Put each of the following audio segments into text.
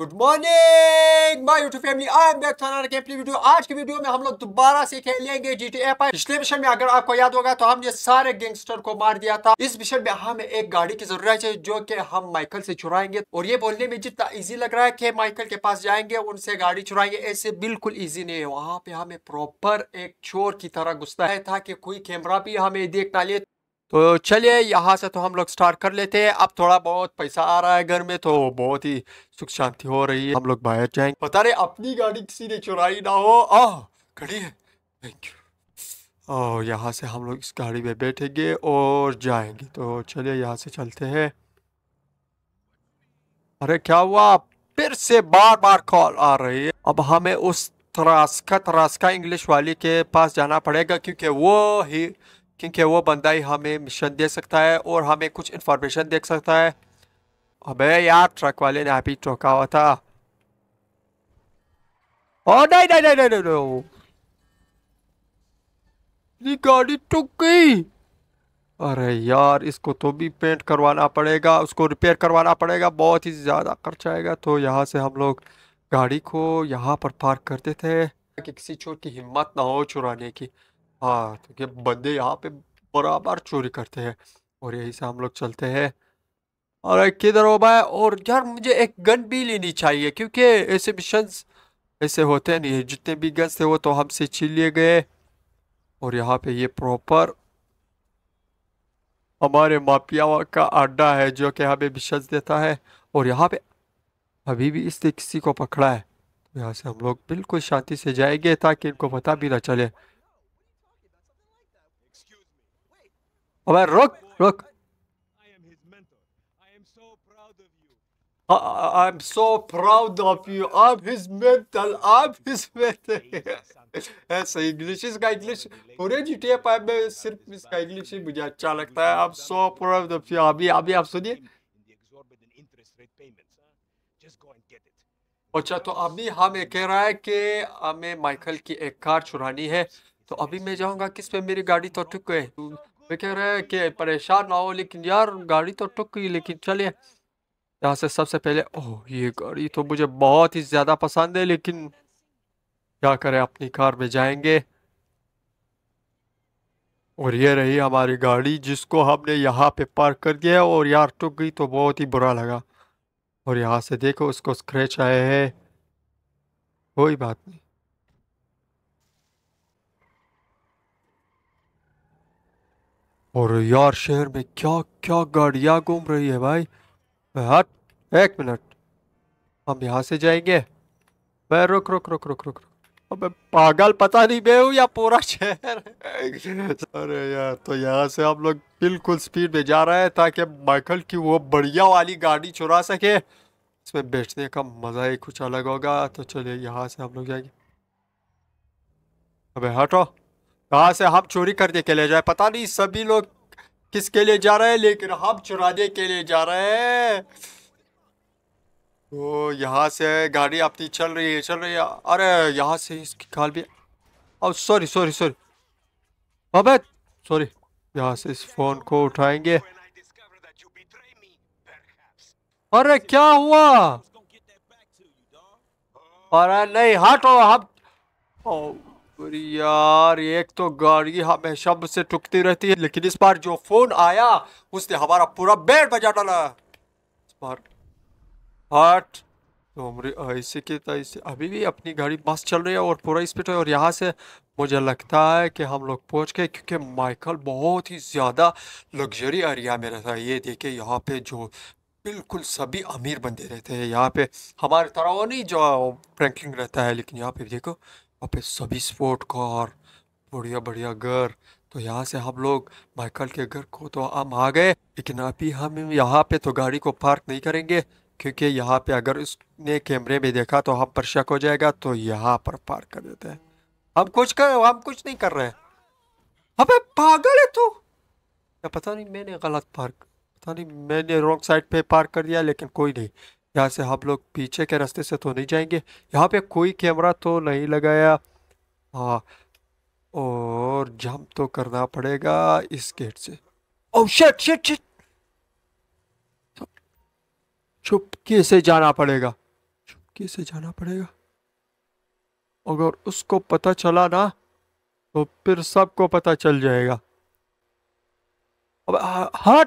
Good morning my YouTube family I am back थाना के video आज की वीडियो में हम लोग दोबारा से खेलेंगे जीटीए पर पिछले मिशन में अगर आपको याद होगा तो हमने सारे गैंगस्टर को मार दिया था इस मिशन में हमें एक गाड़ी की जरूरत है जो कि हम माइकल से चुराएंगे और ये बोलने में जितना इजी लग रहा है कि माइकल के पास जाएंगे उनसे गाड़ी चुराएंगे ऐसे बिल्कुल ईजी नहीं है वहाँ पे हमें प्रॉपर एक चोर की तरह घुसना है ताकि कोई कैमरा भी हमें देख ना ले तो चलिए यहाँ से तो हम लोग स्टार्ट कर लेते हैं अब थोड़ा बहुत पैसा आ रहा है घर में तो बहुत ही सुख शांति हो रही है हम लोग बाहर जाएंगे पता नहीं अपनी गाड़ी किसी ने चुराई ना हो आह खड़ी है थैंक यू और यहाँ से हम लोग इस गाड़ी में बैठेंगे और जाएंगे तो चलिए यहाँ से चलते हैं अरे क्या हुआ फिर से बार बार कॉल आ रही है अब हमें उस तरासका तरास्का इंग्लिश वाली के पास जाना पड़ेगा क्योंकि वो ही क्योंकि वो बंदा ही हमें मिशन दे सकता है और हमें कुछ इन्फॉर्मेशन दे सकता है अबे यार ट्रक वाले ने आप ही ठोका हुआ था ओ नहीं नहीं नहीं नहीं नहीं गाड़ी टूट गई अरे यार इसको तो भी पेंट करवाना पड़ेगा उसको रिपेयर करवाना पड़ेगा बहुत ही ज़्यादा खर्चा आएगा तो यहाँ से हम लोग गाड़ी को यहाँ पर पार्क करते थे कि किसी चोर की हिम्मत ना हो चुराने की हाँ तो ये बंदे यहाँ पे बराबर चोरी करते हैं और यहीं से हम लोग चलते हैं और किधर हो भाई और यार मुझे एक गन भी लेनी चाहिए क्योंकि ऐसे मिशन ऐसे होते हैं नहीं जितने भी गन्स थे वो तो हमसे छीन लिए गए और यहाँ पे ये प्रॉपर हमारे माफिया का अड्डा है जो कि हमें मिशन देता है और यहाँ पे अभी भी इसने किसी को पकड़ा है तो यहाँ से हम लोग बिल्कुल शांति से जाएंगे ताकि इनको पता भी ना चले अबे रुक रुक I am so proud of you. I'm his mentor. I'm his mentor. ऐसा इंग्लिश का इंग्लिश पूरे जी टी एफ में सिर्फ इसका इंग्लिश ही मुझे अच्छा लगता है I am so proud of you अभी अभी आप सुनिए अच्छा तो अभी हम कह रहा है कि हमें माइकल की एक कार चुरानी है तो अभी मैं जाऊंगा किस पे मेरी गाड़ी तो ठुक गए मैं कह रहे हैं कि परेशान ना हो लेकिन यार गाड़ी तो टुक गई लेकिन चलिए यहाँ से सबसे पहले ओह ये गाड़ी तो मुझे बहुत ही ज़्यादा पसंद है लेकिन क्या करें अपनी कार में जाएंगे और ये रही हमारी गाड़ी जिसको हमने यहाँ पे पार्क कर दिया और यार टुक गई तो बहुत ही बुरा लगा और यहाँ से देखो उसको स्क्रैच आए हैं कोई बात नहीं और यार शहर में क्या क्या गाड़ियाँ घूम रही है भाई हट एक मिनट हम यहाँ से जाएंगे मैं रुक रुक रुक रुक रुक रुक अबे पागल पता नहीं मैं हूँ या पूरा शहर अरे यार तो यहाँ से हम लोग बिल्कुल स्पीड में जा रहे हैं ताकि माइकल की वो बढ़िया वाली गाड़ी चुरा सके इसमें बैठने का मज़ा ही कुछ अलग होगा तो चलिए यहाँ से हम लोग जाएंगे अबे हटो कहा से हम चोरी करने के लिए जाए पता नहीं सभी लोग किसके लिए जा रहे हैं लेकिन हम चुराने के लिए जा रहे हैं तो यहाँ से गाड़ी अपनी चल रही है चल रही है अरे यहाँ से इसकी खाल भी और सॉरी सॉरी सॉरी अबे सॉरी यहाँ से इस फोन को उठाएंगे अरे क्या हुआ अरे नहीं हटो हम यार एक तो गाड़ी हमेशा मुझसे टुकती रहती है लेकिन इस बार जो फोन आया उसने हमारा पूरा बेड बजा डाला इस बार हट तो हमरे ऐसे के तैसे अभी भी अपनी गाड़ी बस चल रही है और पूरा स्पीड है और यहाँ से मुझे लगता है कि हम लोग पहुँच गए क्योंकि माइकल बहुत ही ज़्यादा लग्जरी एरिया में रहता है ये देखे यहाँ पे जो बिल्कुल सभी अमीर बंदे रहते हैं यहाँ पे हमारे तरह नहीं जो फ्रैंकिंग रहता है लेकिन यहाँ पे देखो अपने सभी स्पोर्ट कार बढ़िया बढ़िया घर तो यहाँ से हम लोग माइकल के घर को तो हम आ गए लेकिन अभी हम यहाँ पे तो गाड़ी को पार्क नहीं करेंगे क्योंकि यहाँ पे अगर उसने कैमरे में देखा तो हम पर शक हो जाएगा तो यहाँ पर पार्क कर देते हैं हम कुछ कर हम कुछ नहीं कर रहे हैं अबे पागल है तू पता नहीं मैंने गलत पार्क पता नहीं मैंने रॉन्ग साइड पे पार्क कर दिया लेकिन कोई नहीं यहाँ से हम लोग पीछे के रास्ते से तो नहीं जाएंगे यहाँ पे कोई कैमरा तो नहीं लगाया हाँ और जंप तो करना पड़ेगा इस गेट से ओह शिट शिट शिट चुपके से जाना पड़ेगा चुपके से जाना पड़ेगा अगर उसको पता चला ना तो फिर सबको पता चल जाएगा अब हट हाँ,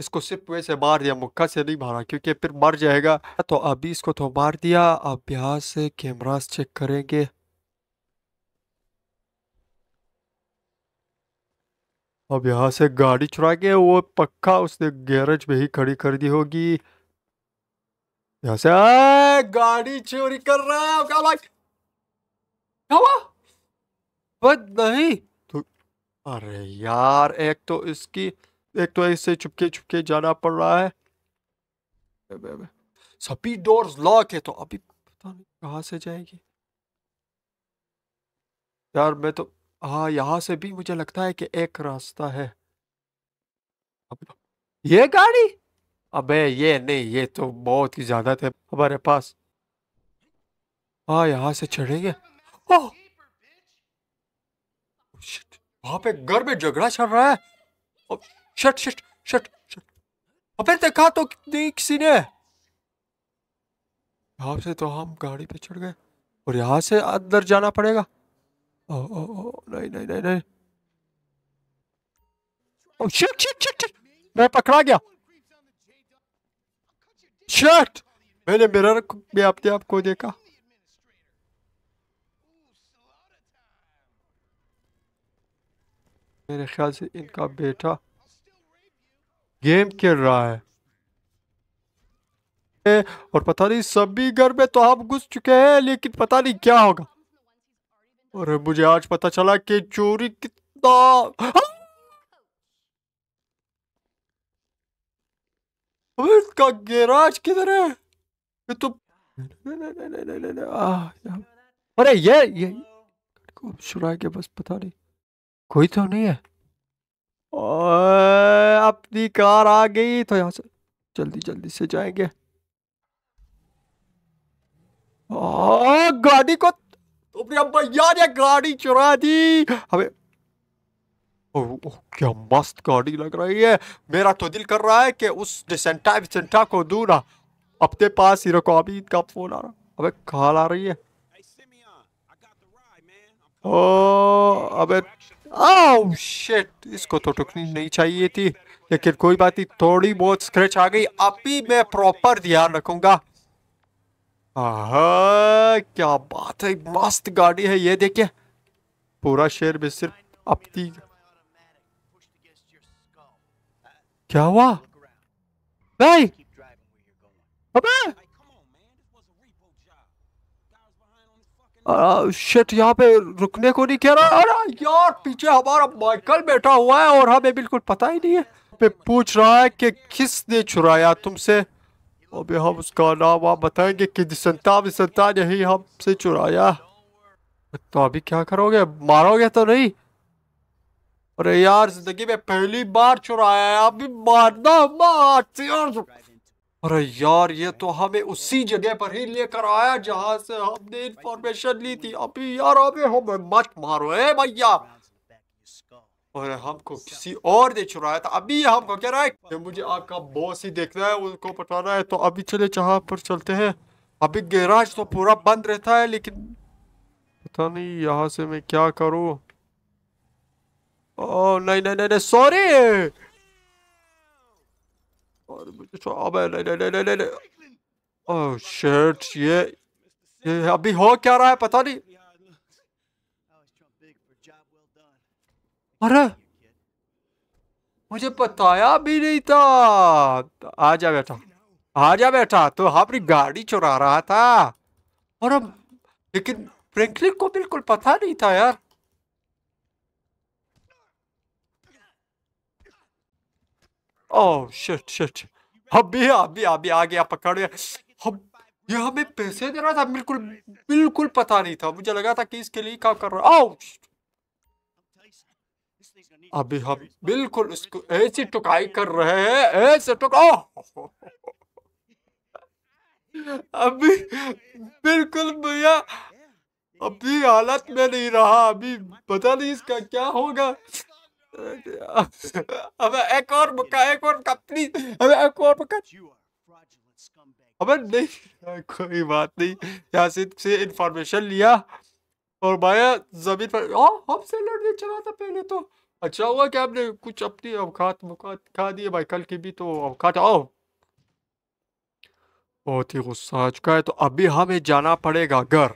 इसको सिर्फ वैसे मार दिया मुक्का से नहीं मारा क्योंकि फिर मर जाएगा तो अभी इसको तो मार दिया अब यहाँ से कैमरास चेक करेंगे अब यहाँ से गाड़ी चुरा के वो पक्का उसने गैरेज में ही खड़ी कर दी होगी यहाँ से आ, गाड़ी चोरी कर रहा है क्या हुआ नहीं तो अरे यार एक तो इसकी एक तो ऐसे चुपके चुपके जाना पड़ रहा है सभी डोर लॉक है तो अभी पता नहीं कहाँ से जाएगी यार मैं तो हाँ यहाँ से भी मुझे लगता है कि एक रास्ता है अब तो, ये गाड़ी अबे ये नहीं ये तो बहुत ही ज्यादा थे हमारे पास हाँ यहाँ से चढ़ेंगे oh, वहां पे घर में झगड़ा चल रहा है शट शट शट शट अबे देखा तो नहीं किसी ने यहां से तो हम गाड़ी पे चढ़ गए और यहां से अंदर जाना पड़ेगा ओ ओ ओ नहीं नहीं नहीं नहीं ओ शिट शिट शिट मैं पकड़ा गया शिट मैंने मिरर में अपने आप को देखा मेरे ख्याल से इनका बेटा गेम खेल रहा है और पता नहीं सभी घर में तो आप घुस चुके हैं लेकिन पता नहीं क्या होगा और मुझे आज पता चला कि चोरी कितना का गैराज किधर है ये तो अरे ये ये के बस पता नहीं कोई तो नहीं है अपनी कार आ गई तो यहाँ से जल्दी जल्दी से जाएंगे गाड़ी को तुमने अब यार ये गाड़ी चुरा दी हमें ओ, ओ, क्या मस्त गाड़ी लग रही है मेरा तो दिल कर रहा है कि उस डिसेंटा विसेंटा को दूँ ना अपने पास ही रखो अभी का फोन आ रहा अबे कहाँ आ रही है ओ अबे ओह oh, शिट इसको तो टुकनी नहीं चाहिए थी लेकिन कोई बात नहीं थोड़ी बहुत स्क्रैच आ गई अभी मैं प्रॉपर ध्यान रखूंगा क्या बात है मस्त गाड़ी है ये देखिए पूरा शेर में सिर्फ अपनी क्या हुआ भाई अबे शिट यहाँ पे रुकने को नहीं कह रहा अरे यार पीछे हमारा माइकल बैठा हुआ है और हमें बिल्कुल पता ही नहीं है पे पूछ रहा है कि किसने चुराया तुमसे अभी हम उसका नाम आप बताएंगे कि दिसंता विसंता ने ही हमसे चुराया तो अभी क्या करोगे मारोगे तो नहीं अरे यार जिंदगी में पहली बार चुराया अभी मारना मार अरे यार ये तो हमें उसी जगह पर ही लेकर आया जहां से हमने इंफॉर्मेशन ली थी अभी यार अभी हमें मत मारो है भैया और हमको किसी और ने चुराया था अभी हमको कह रहा है मुझे आपका बॉस ही देखना है उनको पटाना है तो अभी चले जहां पर चलते हैं अभी गैराज तो पूरा बंद रहता है लेकिन पता नहीं यहाँ से मैं क्या करूँ ओ नहीं नहीं नहीं, नहीं सॉरी ले ले ले ले ले ओह शर्ट ये ये अभी हो क्या रहा है पता नहीं अरे मुझे बताया भी नहीं था आ जा बेटा आ जा बेटा तो अपनी गाड़ी चुरा रहा था और अब लेकिन फ्रैंकलिन को बिल्कुल पता नहीं था यार ओह शिट शिट अभी अभी अभी आ गया पकड़ गया हम ये हमें पैसे दे रहा था बिल्कुल बिल्कुल पता नहीं था मुझे लगा था कि इसके लिए काम कर रहा ओह oh, अभी हम बिल्कुल उसको ऐसी टुकाई कर रहे हैं ऐसे टुक ओह oh! अभी बिल्कुल भैया अभी हालत में नहीं रहा अभी पता नहीं इसका क्या होगा अबे एक और मुक्का एक और कंपनी अबे एक और मुक्का अबे नहीं कोई बात नहीं यासिन से इंफॉर्मेशन लिया और माया जमीन पर ओ हाँ, हमसे लड़ने चला था पहले तो अच्छा हुआ कि आपने कुछ अपनी अवकात मुकात खा दिए भाई कल की भी तो अवकात आओ बहुत ही गुस्सा आ चुका है तो अभी हमें जाना पड़ेगा घर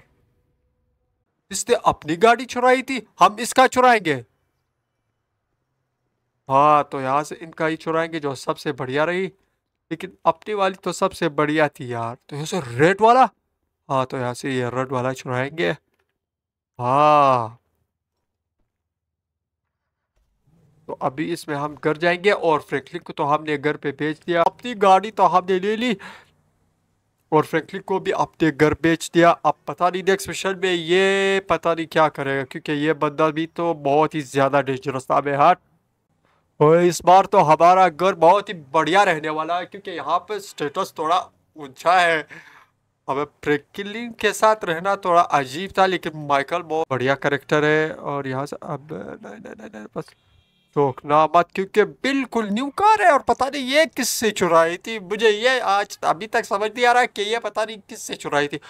इसने अपनी गाड़ी चुराई थी हम इसका चुराएंगे हाँ तो यहाँ से इनका ही चुराएंगे जो सबसे बढ़िया रही लेकिन अपनी वाली तो सबसे बढ़िया थी यार तो यहाँ से रेड वाला हाँ तो यहाँ से ये रेड वाला चुराएंगे हाँ तो अभी इसमें हम घर जाएंगे और फ्रैंकलिन को तो हमने घर पे भेज दिया अपनी गाड़ी तो हमने ले ली और फ्रैंकलिन को भी अपने घर बेच दिया अब पता नहीं नेक्स्ट मिशन में ये पता नहीं क्या करेगा क्योंकि ये बंदा भी तो बहुत ही ज़्यादा डेंजरस था हमें और इस बार तो हमारा घर बहुत ही बढ़िया रहने वाला है क्योंकि यहाँ पे स्टेटस थोड़ा ऊंचा है हमें फ्रेकिलिंग के साथ रहना थोड़ा अजीब था लेकिन माइकल बहुत बढ़िया करेक्टर है और यहाँ से अब नहीं नहीं नहीं बस रोकना मत क्योंकि बिल्कुल न्यू कार है और पता नहीं ये किससे चुराई थी मुझे ये आज अभी तक समझ नहीं आ रहा कि ये पता नहीं किससे चुराई थी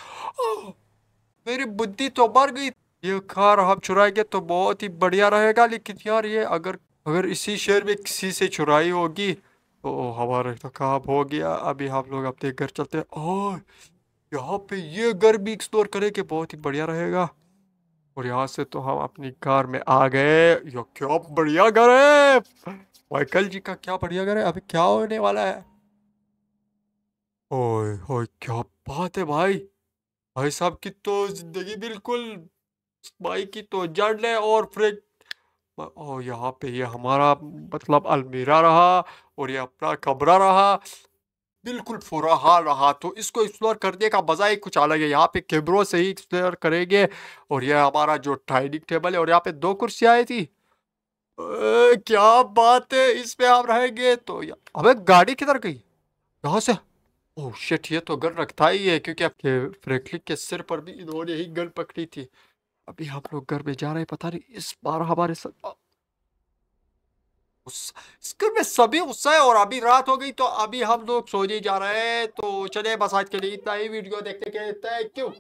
मेरी बुद्धि तो मर गई ये कार हम चुराएंगे तो बहुत ही बढ़िया रहेगा लेकिन यार ये अगर अगर इसी शहर में किसी से चुराई होगी तो हमारा तो काम हो गया अभी हम लोग अपने घर चलते हैं और यहाँ पे ये घर भी एक्सप्लोर करें कि बहुत ही बढ़िया रहेगा और यहाँ से तो हम अपनी कार में आ गए यो क्या बढ़िया घर है माइकल जी का क्या बढ़िया घर है अभी क्या होने वाला है ओए ओए क्या बात है भाई भाई साहब की तो जिंदगी बिल्कुल भाई की तो जड़ है और फ्रेक और यहाँ पे ये हमारा मतलब अलमीरा रहा और ये अपना कमरा रहा बिल्कुल फुरा हाल रहा तो इसको एक्सप्लोर करने का मज़ा ही कुछ अलग है यहाँ पे कैमरों से ही एक्सप्लोर करेंगे और ये हमारा जो डाइनिंग टेबल है और यहाँ पे दो कुर्सियाँ आई थी ए, क्या बात है इस पर आप रहेंगे तो हमें गाड़ी किधर गई यहाँ से ओह शिट ये तो गन रखता ही है क्योंकि आपके फ्रैंकलिन के सिर पर भी इन्होंने ही गन पकड़ी थी अभी हम लोग घर में जा रहे हैं पता नहीं इस बार हमारे साथ में सभी गुस्सा है और अभी रात हो गई तो अभी हम लोग सोने जा रहे हैं तो चले बस आज के लिए इतना ही वीडियो देखते के लिए थैंक यू